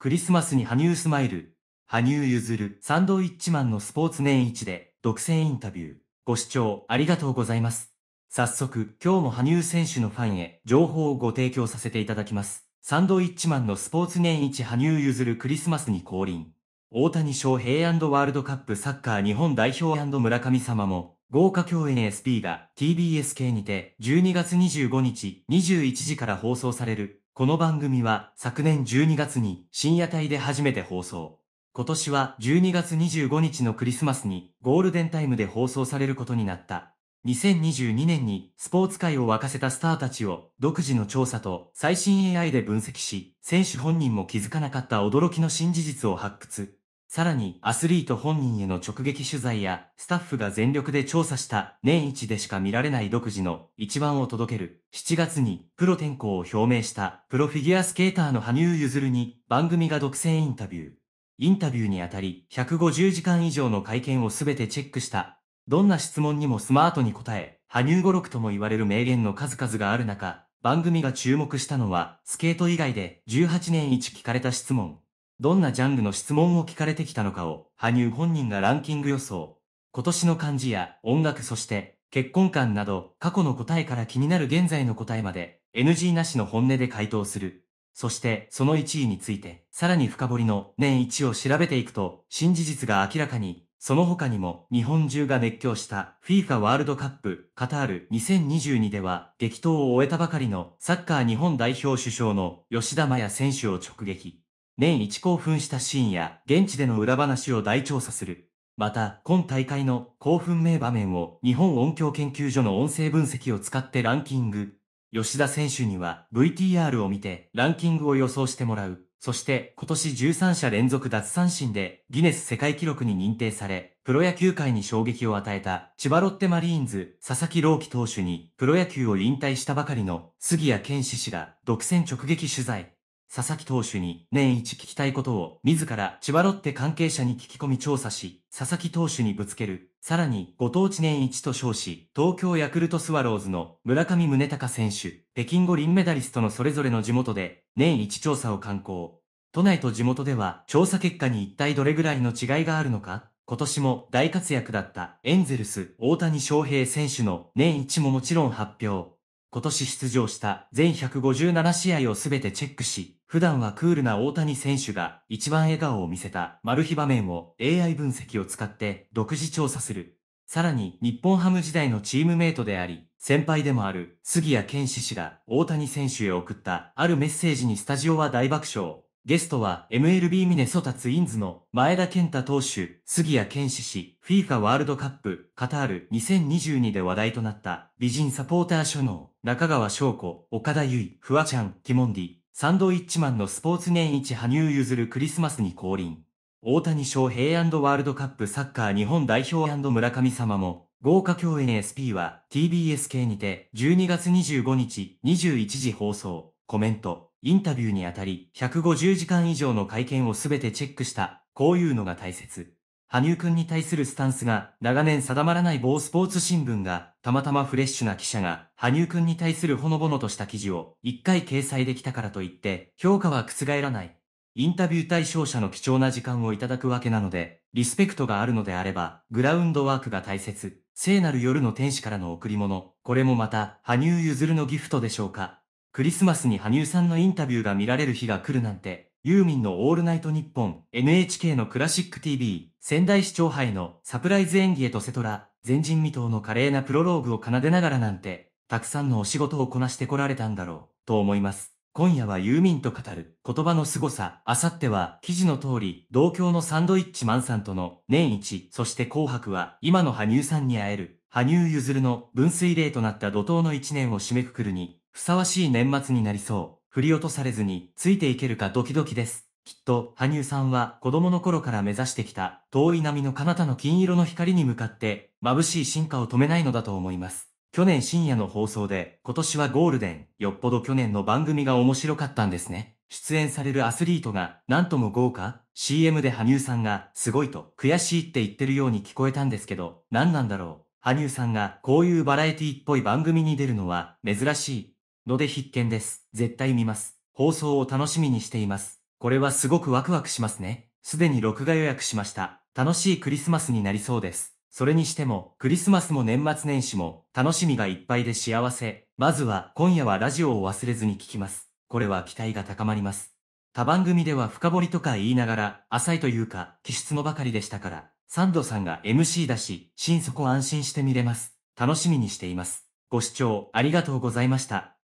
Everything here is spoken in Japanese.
クリスマスに羽生スマイル、羽生結弦、サンドウィッチマンのスポーツ年一で独占インタビュー。ご視聴ありがとうございます。早速、今日も羽生選手のファンへ情報をご提供させていただきます。サンドウィッチマンのスポーツ年一羽生結弦クリスマスに降臨。大谷翔平ワールドカップサッカー日本代表村上様も、豪華共演 SP が TBS 系にて12月25日21時から放送されるこの番組は昨年12月に深夜帯で初めて放送。今年は12月25日のクリスマスにゴールデンタイムで放送されることになった。2022年にスポーツ界を沸かせたスターたちを独自の調査と最新 AI で分析し、選手本人も気づかなかった驚きの新事実を発掘。さらに、アスリート本人への直撃取材や、スタッフが全力で調査した、年一でしか見られない独自の、一番を届ける。7月に、プロ転向を表明した、プロフィギュアスケーターの羽生結弦に、番組が独占インタビュー。インタビューにあたり、150時間以上の会見をすべてチェックした。どんな質問にもスマートに答え、羽生語録とも言われる名言の数々がある中、番組が注目したのは、スケート以外で18年一聞かれた質問。どんなジャンルの質問を聞かれてきたのかを、羽生本人がランキング予想。今年の漢字や音楽そして、結婚観など、過去の答えから気になる現在の答えまで、NG なしの本音で回答する。そして、その1位について、さらに深掘りの年1を調べていくと、新事実が明らかに、その他にも、日本中が熱狂した FIFA ワールドカップカタール2022では、激闘を終えたばかりのサッカー日本代表首相の吉田麻也選手を直撃。年一興奮したシーンや現地での裏話を大調査する。また、今大会の興奮名場面を日本音響研究所の音声分析を使ってランキング。吉田選手には VTR を見てランキングを予想してもらう。そして今年13者連続脱三振でギネス世界記録に認定され、プロ野球界に衝撃を与えた千葉ロッテマリーンズ佐々木朗希投手にプロ野球を引退したばかりの杉谷健志氏が独占直撃取材。佐々木投手に年一聞きたいことを自ら千葉ロッテ関係者に聞き込み調査し、佐々木投手にぶつける。さらに、ご当地年一と称し、東京ヤクルトスワローズの村上宗隆選手、北京五輪メダリストのそれぞれの地元で年一調査を刊行。都内と地元では調査結果に一体どれぐらいの違いがあるのか今年も大活躍だったエンゼルス大谷翔平選手の年一ももちろん発表。今年出場した全157試合をすべてチェックし、普段はクールな大谷選手が一番笑顔を見せたマル秘場面を AI 分析を使って独自調査する。さらに日本ハム時代のチームメイトであり、先輩でもある杉谷健志氏が大谷選手へ送ったあるメッセージにスタジオは大爆笑。ゲストは MLB ミネソタツインズの前田健太投手、杉谷健志氏、フィーカワールドカップ、カタール2022で話題となった美人サポーター書能、中川翔子、岡田優衣、フワちゃん、ティモンディ、サンドイッチマンのスポーツ年一羽生譲るクリスマスに降臨。大谷翔平ワールドカップサッカー日本代表村上様も、豪華共演 SP は TBS 系にて12月25日21時放送、コメント、インタビューにあたり150時間以上の会見をすべてチェックした、こういうのが大切。羽生くんに対するスタンスが長年定まらない某スポーツ新聞が、たまたまフレッシュな記者が、羽生くんに対するほのぼのとした記事を一回掲載できたからといって、評価は覆らない。インタビュー対象者の貴重な時間をいただくわけなので、リスペクトがあるのであれば、グラウンドワークが大切。聖なる夜の天使からの贈り物。これもまた、羽生譲るのギフトでしょうか。クリスマスに羽生さんのインタビューが見られる日が来るなんて、ユーミンのオールナイトニッポン、NHK のクラシック TV、仙台市長杯のサプライズ演技へとセトラ、前人未到の華麗なプロローグを奏でながらなんて、たくさんのお仕事をこなしてこられたんだろう、と思います。今夜はユーミンと語る言葉の凄さ。あさっては記事の通り、同郷のサンドイッチマンさんとの年一、そして紅白は今の羽生さんに会える。羽生結弦の分水嶺となった怒涛の一年を締めくくるに、ふさわしい年末になりそう。振り落とされずについていけるかドキドキです。きっと、羽生さんは子供の頃から目指してきた、遠い波の彼方の金色の光に向かって、眩しい進化を止めないのだと思います。去年深夜の放送で、今年はゴールデン、よっぽど去年の番組が面白かったんですね。出演されるアスリートが、なんとも豪華 ?CM で羽生さんが、すごいと、悔しいって言ってるように聞こえたんですけど、何なんだろう。羽生さんが、こういうバラエティっぽい番組に出るのは、珍しい。ので必見です。絶対見ます。放送を楽しみにしています。これはすごくワクワクしますね。すでに録画予約しました。楽しいクリスマスになりそうです。それにしても、クリスマスも年末年始も、楽しみがいっぱいで幸せ。まずは、今夜はラジオを忘れずに聞きます。これは期待が高まります。他番組では深掘りとか言いながら、浅いというか、気質のばかりでしたから、サンドさんが MC だし、心底安心して見れます。楽しみにしています。ご視聴ありがとうございました。